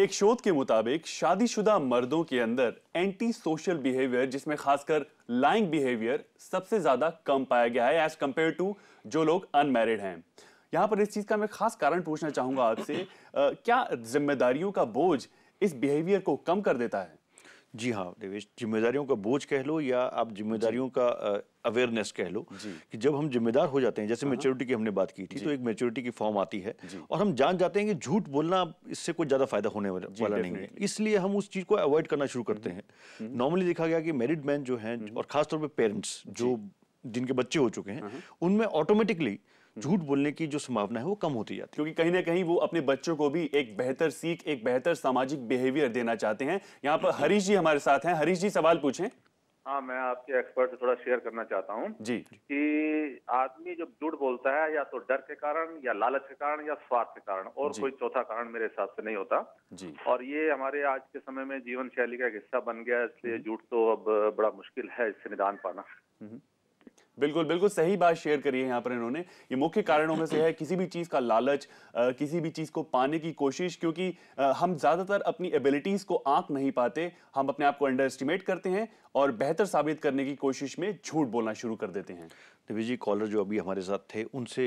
एक शोध के मुताबिक शादीशुदा मर्दों के अंदर एंटी सोशल बिहेवियर जिसमें खासकर लाइंग बिहेवियर सबसे ज्यादा कम पाया गया है एज कंपेयर टू जो लोग अनमैरिड हैं यहाँ पर इस चीज का मैं खास कारण पूछना चाहूंगा आपसे क्या जिम्मेदारियों का बोझ इस बिहेवियर को कम कर देता है जी हाँ देवेश जिम्मेदारियों का बोझ कह लो या आप जिम्मेदारियों का अवेयरनेस कह लो कि जब हम जिम्मेदार हो जाते हैं जैसे मेच्योरिटी हाँ। की हमने बात की थी तो एक मेच्योरिटी की फॉर्म आती है और हम जान जाते हैं कि झूठ बोलना इससे कोई ज़्यादा फायदा होने वाला नहीं है इसलिए हम उस चीज़ को अवॉइड करना शुरू हम्म, करते हैं नॉर्मली हम्म। देखा गया कि मैरिड मैन जो है हम्म। और खासतौर पर पेरेंट्स जो जिनके बच्चे हो चुके हैं हाँ, हाँ। उनमें ऑटोमेटिकली हम्म। झूठ बोलने की जो संभावना है वो कम होती जाती है क्योंकि कहीं ना कहीं वो अपने बच्चों को भी एक बेहतर सीख एक बेहतर सामाजिक बिहेवियर देना चाहते हैं यहाँ पर हरीश जी हमारे साथ हैं हरीश जी सवाल पूछे हाँ मैं आपके एक्सपर्ट से थोड़ा शेयर करना चाहता हूँ जी कि आदमी जब झूठ बोलता है या तो डर के कारण या लालच के कारण या स्वार्थ के कारण और कोई चौथा कारण मेरे हिसाब से नहीं होता जी और ये हमारे आज के समय में जीवन शैली का एक हिस्सा बन गया इसलिए हम्म। झूठ तो अब बड़ा मुश्किल है इससे निदान पाना हम्म। बिल्कुल बिल्कुल सही बात शेयर करी है यहाँ पर इन्होंने ये मुख्य कारणों में से है किसी भी चीज़ का लालच आ, किसी भी चीज़ को पाने की कोशिश क्योंकि आ, हम ज़्यादातर अपनी एबिलिटीज़ को आंक नहीं पाते हम अपने आप को अंडर एस्टिमेट करते हैं और बेहतर साबित करने की कोशिश में झूठ बोलना शुरू कर देते हैं दिव्य जी कॉलर जो अभी हमारे साथ थे उनसे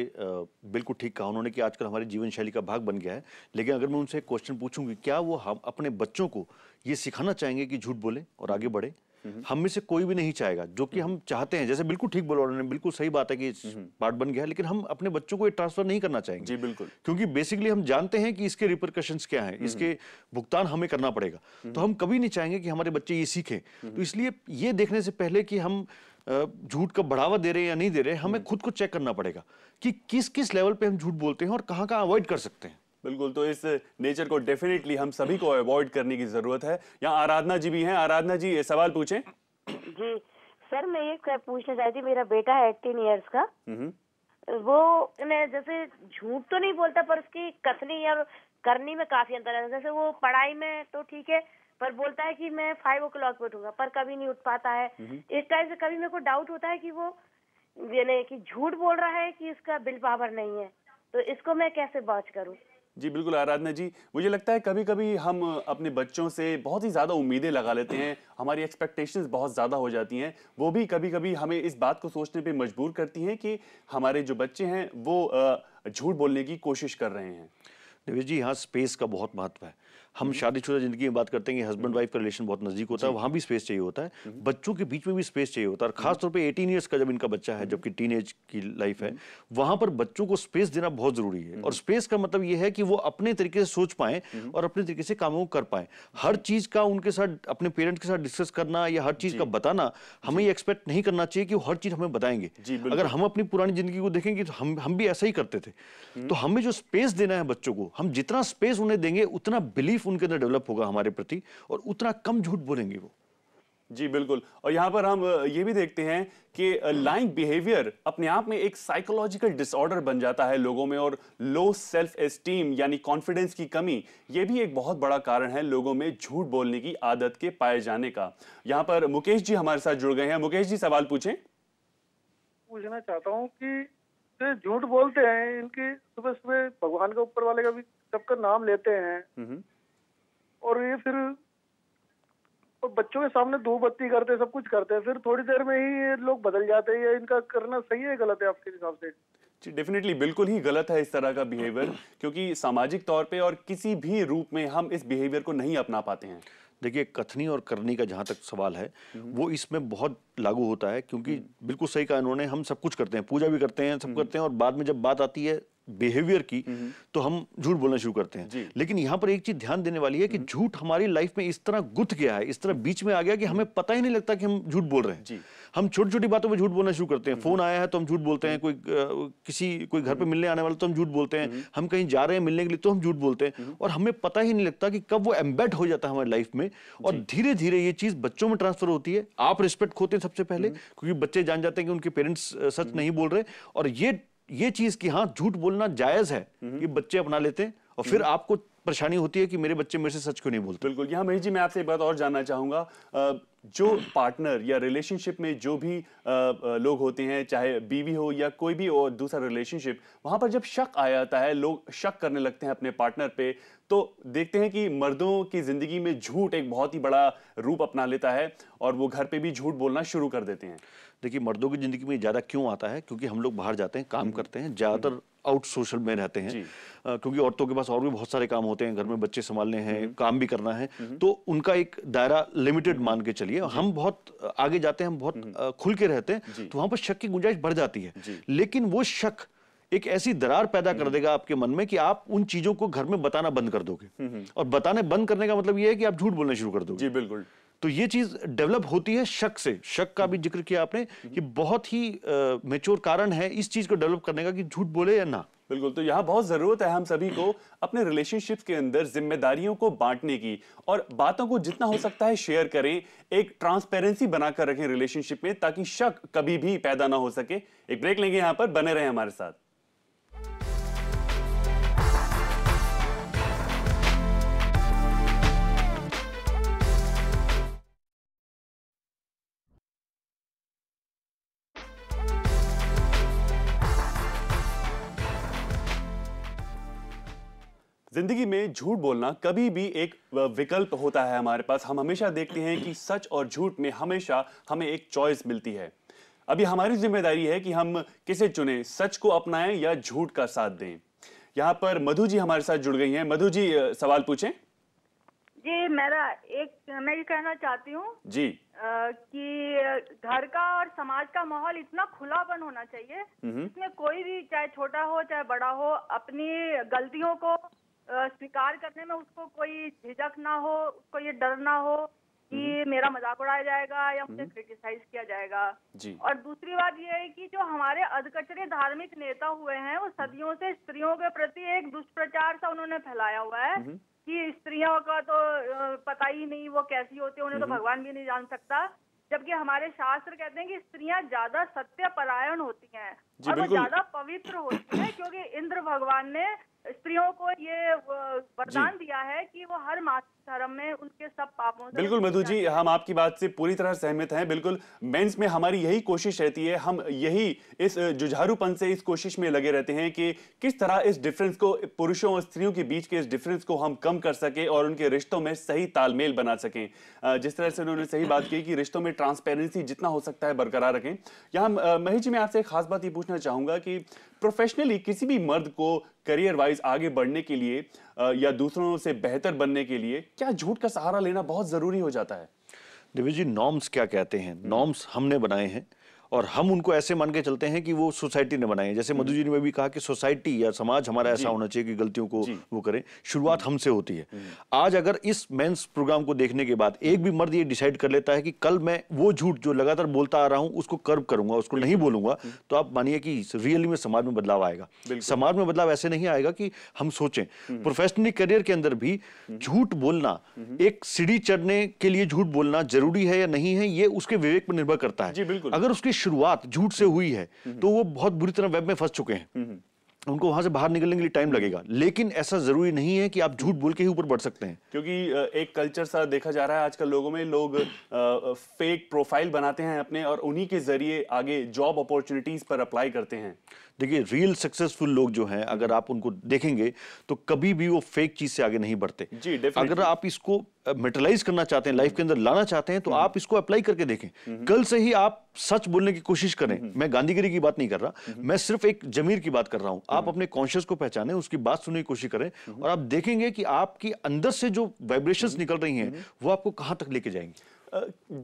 बिल्कुल ठीक कहा उन्होंने कि आजकल हमारी जीवन शैली का भाग बन गया है लेकिन अगर मैं उनसे क्वेश्चन पूछूंगी क्या वो हम अपने बच्चों को ये सिखाना चाहेंगे कि झूठ बोले और आगे बढ़े हम्म। हम में से कोई भी नहीं चाहेगा जो कि हम्म। हम चाहते हैं जैसे बिल्कुल ठीक बोला उन्होंने बिल्कुल सही बात है कि हम्म। पार्ट बन गया लेकिन हम अपने बच्चों को ये ट्रांसफर नहीं करना चाहेंगे जी बिल्कुल क्योंकि बेसिकली हम जानते हैं कि इसके रिप्रिकॉशन क्या है इसके भुगतान हमें करना पड़ेगा तो हम कभी नहीं चाहेंगे कि हमारे बच्चे ये सीखें तो इसलिए ये देखने से पहले कि हम झूठ का बढ़ावा दे रहे हैं या नहीं दे रहे हमें खुद को चेक करना पड़ेगा कि किस किस लेवल पे हम झूठ बोलते हैं और कहाँ कहाँ अवॉइड कर सकते हैं बिल्कुल तो इस नेचर को डेफिनेटली हम सभी को अवॉइड करने की जरूरत है यहाँ आराधना जी भी हैं आराधना जी ये सवाल पूछें जी सर मैं ये पूछना चाहती मेरा बेटा है एटीन इयर्स का हम्म हम्म। वो मैं जैसे झूठ तो नहीं बोलता पर उसकी कथनी और करनी में काफी अंतर है जैसे वो पढ़ाई में तो ठीक है पर बोलता है कि मैं फाइव ओ क्लॉक पे उठूंगा पर कभी नहीं उठ पाता है हम्म इस टाइम से कभी मेरे को डाउट होता है कि वो यानी कि झूठ बोल रहा है कि इसका बिल पावर नहीं है तो इसको मैं कैसे बॉच करूँ जी बिल्कुल आराधना जी मुझे लगता है कभी कभी हम अपने बच्चों से बहुत ही ज़्यादा उम्मीदें लगा लेते हैं हमारी एक्सपेक्टेशंस बहुत ज़्यादा हो जाती हैं वो भी कभी कभी हमें इस बात को सोचने पे मजबूर करती हैं कि हमारे जो बच्चे हैं वो झूठ बोलने की कोशिश कर रहे हैं देवेश जी यहाँ स्पेस का बहुत महत्व है हम हम्म। शादीशुदा जिंदगी में बात करते हैं कि हस्बैंड वाइफ का रिलेशन बहुत नजदीक होता है वहां भी स्पेस चाहिए होता है हम्म। बच्चों के बीच में भी स्पेस चाहिए होता है और खासतौर पर एटीन ईयर्स का जब इनका बच्चा है हम्म। जबकि टीन की लाइफ है वहां पर बच्चों को स्पेस देना बहुत जरूरी है और स्पेस का मतलब यह है कि वो अपने तरीके से सोच पाए और अपने तरीके से कामों को कर पाए हर चीज का उनके साथ अपने पेरेंट्स के साथ डिस्कस करना या हर चीज का बताना हमें एक्सपेक्ट नहीं करना चाहिए कि वो हर चीज हमें बताएंगे अगर हम अपनी पुरानी जिंदगी को देखेंगे तो हम हम भी ऐसा ही करते थे तो हमें जो स्पेस देना है बच्चों को हम जितना स्पेस उन्हें देंगे उतना बिलीफ बिलीफ उनके अंदर डेवलप होगा हमारे प्रति और उतना कम झूठ बोलेंगे वो जी बिल्कुल और यहाँ पर हम ये भी देखते हैं कि लाइंग बिहेवियर अपने आप में एक साइकोलॉजिकल डिसऑर्डर बन जाता है लोगों में और लो सेल्फ एस्टीम यानी कॉन्फिडेंस की कमी ये भी एक बहुत बड़ा कारण है लोगों में झूठ बोलने की आदत के पाए जाने का यहाँ पर मुकेश जी हमारे साथ जुड़ गए हैं मुकेश जी सवाल पूछे पूछना चाहता हूँ कि झूठ बोलते हैं इनके सुबह सुबह भगवान के ऊपर वाले का भी सबका नाम लेते हैं हम्म, हम्म। और ये फिर और बच्चों के सामने धूप बत्ती करते सब कुछ करते हैं फिर थोड़ी देर में ही ये लोग बदल जाते हैं या इनका करना सही है गलत है आपके हिसाब से डेफिनेटली बिल्कुल ही गलत है इस तरह का बिहेवियर क्योंकि सामाजिक तौर पे और किसी भी रूप में हम इस बिहेवियर को नहीं अपना पाते हैं देखिए कथनी और करनी का जहाँ तक सवाल है हम्म। वो इसमें बहुत लागू होता है क्योंकि हम्म। बिल्कुल सही कहा इन्होंने हम सब कुछ करते हैं पूजा भी करते हैं सब हम्म। करते हैं और बाद में जब बात आती है बिहेवियर की हम्म। तो हम झूठ बोलना शुरू करते हैं लेकिन यहाँ पर एक चीज ध्यान देने वाली है कि हम्म। झूठ हमारी लाइफ में इस तरह गुथ गया है इस तरह बीच में आ गया कि हमें हम्म। पता ही नहीं लगता कि हम झूठ बोल रहे हैं हम छोटी छोटी बातों में झूठ बोलना शुरू करते हैं फोन आया है तो हम झूठ बोलते हैं कोई किसी कोई घर पर मिलने आने वाले तो हम झूठ बोलते हैं हम कहीं जा रहे हैं मिलने के लिए तो हम झूठ बोलते हैं और हमें पता ही नहीं लगता कि कब वो एम्बेड हो जाता है हमारी लाइफ में और धीरे धीरे ये चीज बच्चों में ट्रांसफर होती है आप रिस्पेक्ट खोते हैं सबसे पहले क्योंकि बच्चे जान जाते हैं कि उनके पेरेंट्स सच नहीं बोल रहे और ये ये चीज की हाँ झूठ बोलना जायज है हम्म। कि बच्चे अपना लेते हैं और फिर हम्म। आपको परेशानी होती है कि मेरे बच्चे मेरे से सच क्यों नहीं बोलते बिल्कुल यहाँ मनीष जी मैं आपसे एक बात और जानना चाहूंगा जो पार्टनर या रिलेशनशिप में जो भी लोग होते हैं चाहे बीवी हो या कोई भी और दूसरा रिलेशनशिप वहां पर जब शक आ जाता है लोग शक करने लगते हैं अपने पार्टनर पे तो देखते हैं कि मर्दों की ज़िंदगी में झूठ एक बहुत ही बड़ा रूप अपना लेता है और वो घर पे भी झूठ बोलना शुरू कर देते हैं देखिए मर्दों की ज़िंदगी में ज़्यादा क्यों आता है क्योंकि हम लोग बाहर जाते हैं काम हम्म। करते हैं ज़्यादातर आउट सोशल में रहते हैं आ, क्योंकि औरतों के पास और भी बहुत सारे काम होते हैं घर में बच्चे संभालने हैं हम्म। काम भी करना है हम्म। तो उनका एक दायरा लिमिटेड मान के चलिए हम बहुत आगे जाते हैं हम बहुत खुल के रहते हैं तो वहां पर शक की गुंजाइश बढ़ जाती है लेकिन वो शक एक ऐसी दरार पैदा कर हम्म। देगा आपके मन में कि आप उन चीजों को घर में बताना बंद कर दोगे हम्म, हम्म। और बताने बंद करने का मतलब यह है कि आप झूठ बोलना शुरू कर दोगे जी बिल्कुल तो ये चीज डेवलप होती है शक से शक का भी जिक्र किया आपने कि बहुत ही मेच्योर कारण है इस चीज को डेवलप करने का कि झूठ बोले या ना बिल्कुल तो यहाँ बहुत ज़रूरत है हम सभी को अपने रिलेशनशिप के अंदर जिम्मेदारियों को बांटने की और बातों को जितना हो सकता है शेयर करें एक ट्रांसपेरेंसी बनाकर रखें रिलेशनशिप में ताकि शक कभी भी पैदा ना हो सके एक ब्रेक लेंगे यहाँ पर बने रहे हमारे साथ जिंदगी में झूठ बोलना कभी भी एक विकल्प होता है हमारे पास हम हमेशा देखते हैं कि सच और झूठ में हमेशा हमें एक चॉइस मिलती है अभी हमारी जिम्मेदारी है कि हम किसे चुने सच को अपनाएं या झूठ का साथ दें यहाँ पर मधु जी हमारे साथ जुड़ गई हैं मधु जी सवाल पूछें जी मेरा एक मैं ये कहना चाहती हूँ जी आ, कि घर का और समाज का माहौल इतना खुलापन होना चाहिए इसमें हम्म। कोई भी चाहे छोटा हो चाहे बड़ा हो अपनी गलतियों को स्वीकार करने में उसको कोई झिझक ना हो उसको ये डर ना हो कि हम्म। मेरा मजाक उड़ाया जाएगा या मुझे क्रिटिसाइज हम्म। किया जाएगा जी। और दूसरी बात यह है कि जो हमारे अधकचरे धार्मिक नेता हुए हैं वो सदियों से स्त्रियों के प्रति एक दुष्प्रचार सा उन्होंने फैलाया हुआ है हम्म। कि स्त्रियों का तो पता ही नहीं वो कैसी होती है उन्हें तो भगवान भी नहीं जान सकता जबकि हमारे शास्त्र कहते हैं कि स्त्रियां ज्यादा सत्य परायण होती हैं और वो ज्यादा पवित्र होती हैं क्योंकि इंद्र भगवान ने स्त्रियों को ये वरदान दिया है कि वो हर मास धर्म में उनके सब पापों से बिल्कुल मधु जी हम आपकी बात से पूरी तरह सहमत हैं बिल्कुल मेंस में हमारी यही कोशिश रहती है हम यही इस जुझारूपन से इस कोशिश में लगे रहते हैं कि किस तरह इस डिफरेंस को पुरुषों और स्त्रियों के बीच के इस डिफरेंस को हम कम कर सकें और उनके रिश्तों में सही तालमेल बना सकें जिस तरह से उन्होंने सही बात की कि रिश्तों में ट्रांसपेरेंसी जितना हो सकता है बरकरार रखें यहाँ महेश जी मैं आपसे खास बात ये पूछना चाहूंगा कि प्रोफेशनली किसी भी मर्द को करियर वाइज आगे बढ़ने के लिए या दूसरों से बेहतर बनने के लिए क्या झूठ का सहारा लेना बहुत ज़रूरी हो जाता है दिव्य जी नॉर्म्स क्या कहते हैं नॉर्म्स हम्म। हमने बनाए हैं और हम उनको ऐसे मान के चलते हैं कि वो सोसाइटी ने बनाए जैसे हम्म। मधु जी ने भी कहा कि सोसाइटी या समाज हमारा ऐसा होना चाहिए कि गलतियों को वो करें शुरुआत हम्म। हमसे होती है हम्म। आज अगर इस मेंस प्रोग्राम को देखने के बाद एक भी मर्द ये डिसाइड कर लेता है कि कल मैं वो झूठ जो लगातार बोलता आ रहा हूँ उसको कर्व करूंगा उसको नहीं बोलूंगा तो आप मानिए कि रियली में समाज में बदलाव आएगा समाज में बदलाव ऐसे नहीं आएगा कि हम सोचें प्रोफेशनली करियर के अंदर भी झूठ बोलना एक सीढ़ी चढ़ने के लिए झूठ बोलना जरूरी है या नहीं है ये उसके विवेक पर निर्भर करता है अगर उसकी शुरुआत झूठ से हुई है हम्म। तो वो बहुत बुरी तरह वेब में फंस चुके हैं हम्म, हम्म। उनको वहां से बाहर निकलने के लिए टाइम लगेगा लेकिन ऐसा जरूरी नहीं है कि आप झूठ बोल के ही ऊपर बढ़ सकते हैं क्योंकि एक कल्चर सा देखा जा रहा है आजकल लोगों में लोग फेक प्रोफाइल बनाते हैं अपने और उन्हीं के जरिए आगे जॉब अपॉर्चुनिटीज पर अप्लाई करते हैं देखिए रियल सक्सेसफुल लोग जो हैं अगर हम्म। आप उनको देखेंगे तो कभी भी वो फेक चीज से आगे नहीं बढ़ते जी अगर आप इसको मेटलाइज करना चाहते हैं लाइफ के अंदर लाना चाहते हैं तो हम्म। आप इसको अप्लाई करके देखें हम्म। कल से ही आप सच बोलने की कोशिश करें मैं गांधीगिरी की बात नहीं कर रहा मैं सिर्फ एक जमीर की बात कर रहा हूं आप अपने कॉन्शियस को पहचानें उसकी बात सुनने की कोशिश करें और आप देखेंगे कि आपकी अंदर से जो वाइब्रेशन निकल रही है वो आपको कहां तक लेके जाएंगे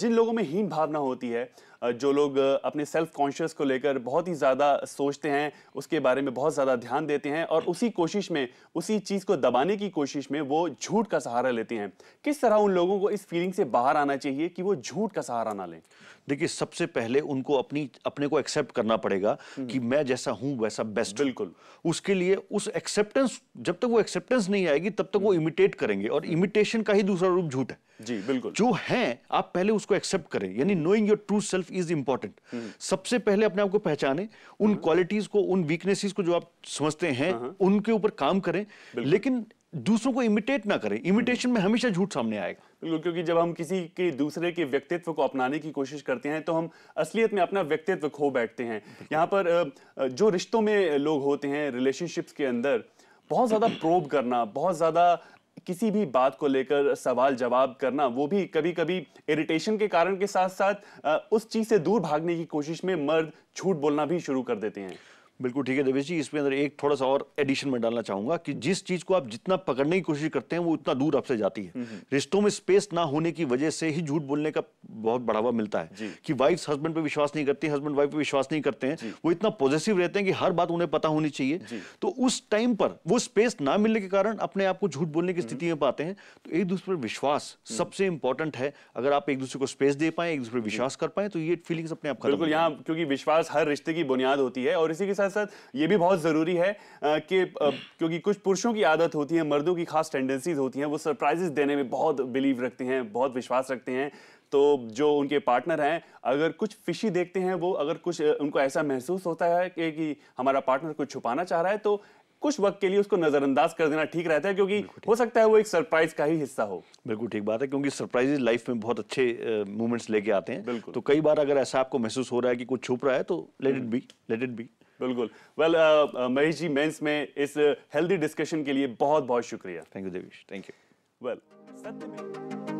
जिन लोगों में हीन भावना होती है जो लोग अपने सेल्फ कॉन्शियस को लेकर बहुत ही ज़्यादा सोचते हैं उसके बारे में बहुत ज़्यादा ध्यान देते हैं और उसी कोशिश में उसी चीज़ को दबाने की कोशिश में वो झूठ का सहारा लेते हैं किस तरह उन लोगों को इस फीलिंग से बाहर आना चाहिए कि वो झूठ का सहारा ना लें देखिए सबसे पहले उनको अपनी अपने को एक्सेप्ट करना पड़ेगा हम्म। कि मैं जैसा हूं वैसा बेस्ट बिल्कुल उसके लिए उस एक्सेप्टेंस जब तक वो एक्सेप्टेंस नहीं आएगी तब तक वो इमिटेट हम्म। करेंगे और इमिटेशन हम्म। का ही दूसरा रूप झूठ है जी बिल्कुल जो है आप पहले उसको एक्सेप्ट करें यानी knowing your true self self is important सबसे पहले अपने आप को पहचाने उन क्वालिटीज को उन वीकनेसेस को जो आप समझते हैं हाँ, हाँ। उनके ऊपर काम करें लेकिन दूसरों को इमिटेट ना करें इमिटेशन में हमेशा झूठ सामने आएगा बिल्कुल क्योंकि जब हम किसी के दूसरे के व्यक्तित्व को अपनाने की कोशिश करते हैं तो हम असलियत में अपना व्यक्तित्व खो बैठते हैं यहाँ पर जो रिश्तों में लोग होते हैं रिलेशनशिप्स के अंदर बहुत ज़्यादा प्रोब करना बहुत ज़्यादा किसी भी बात को लेकर सवाल जवाब करना वो भी कभी कभी इरिटेशन के कारण के साथ साथ उस चीज़ से दूर भागने की कोशिश में मर्द झूठ बोलना भी शुरू कर देते हैं बिल्कुल ठीक है देवेश जी इसमें अंदर एक थोड़ा सा और एडिशन में डालना चाहूंगा कि जिस चीज को आप जितना पकड़ने की कोशिश करते हैं वो उतना दूर आपसे जाती है हम्म, हम्म। रिश्तों में स्पेस ना होने की वजह से ही झूठ बोलने का बहुत बढ़ावा मिलता है कि वाइफ हस्बैंड पे विश्वास नहीं करती हस्बैंड वाइफ पे विश्वास नहीं करते हैं वो इतना पॉजिटिव रहते हैं कि हर बात उन्हें पता होनी चाहिए तो उस टाइम पर वो स्पेस ना मिलने के कारण अपने आप को झूठ बोलने की हम्म। स्थिति में पाते हैं तो एक दूसरे पर विश्वास सबसे इंपॉर्टेंट है अगर आप एक दूसरे को स्पेस दे पाए एक दूसरे पर विश्वास कर पाए तो ये फीलिंग्स अपने आप बिल्कुल यहाँ क्योंकि विश्वास हर रिश्ते की बुनियाद होती है और इसी के साथ साथ साथ ये भी बहुत ज़रूरी है कि क्योंकि कुछ पुरुषों की आदत होती है मर्दों की खास टेंडेंसीज होती हैं वो सरप्राइजेस देने में बहुत बिलीव रखते हैं बहुत विश्वास रखते हैं तो जो उनके पार्टनर हैं अगर कुछ फिशी देखते हैं वो अगर कुछ उनको ऐसा महसूस होता है कि, कि हमारा पार्टनर कुछ छुपाना चाह रहा है तो कुछ वक्त के लिए उसको नजरअंदाज कर देना ठीक रहता है क्योंकि हो सकता है वो एक सरप्राइज का ही हिस्सा हो बिल्कुल ठीक बात है क्योंकि सरप्राइजेज लाइफ में बहुत अच्छे मोमेंट्स लेके आते हैं तो कई बार अगर ऐसा आपको महसूस हो रहा है कि कुछ छुप रहा है तो let it be let it be बिल्कुल well uh, uh, Mahesh ji मेंस में इस हेल्दी डिस्कशन के लिए बहुत बहुत शुक्रिया thank you Devesh thank you well सत्य में